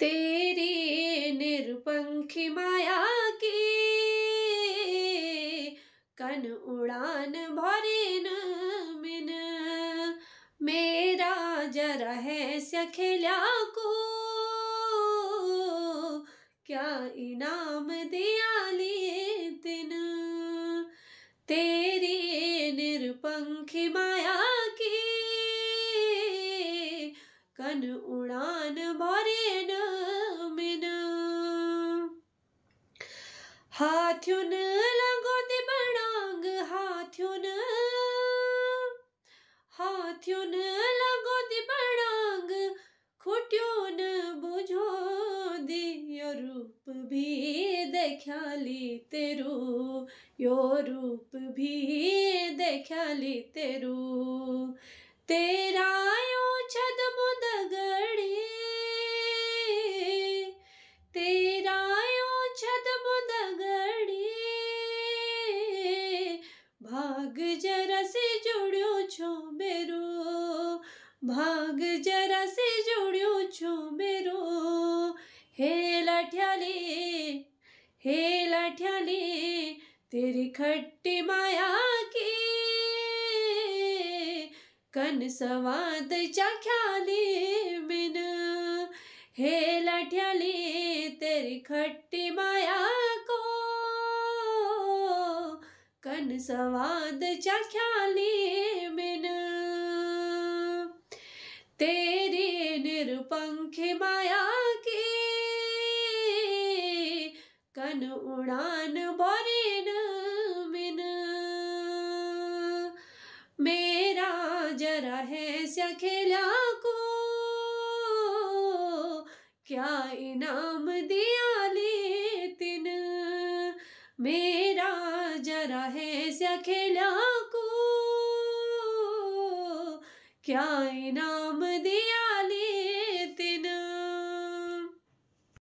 तेरी निरपंखी माया की कन उड़ान भरे मिन मेरा जरा है सखेला को क्या इनाम दिया लिए दिन तेरी निरपंखी माया की कन उड़ान भर हाथियों लगोते बणांग हाथ्युन हाथ्युन लगोते खुटियों ने बुझो दी रूप भी देख्याली तेरू यो रूप भी ली तेरू तेरा भाग जरा से जोड़ो छो मेरो भाग जरा से जोड़ो छो मेरो हे लाठ्याले हे लाठ्याले तेरी खट्टी माया की कन सवाद चाख्याले मिन हे लाठ्याले तेरी खट्टी माया मन संवाद चख्याले बिन तेरी निरपंख माया के कन उड़ान बोरेन बिन मेरा जरा है सखेला को क्या इनाम दिया ले तिन मेरा रहेस अखेला को क्या इनाम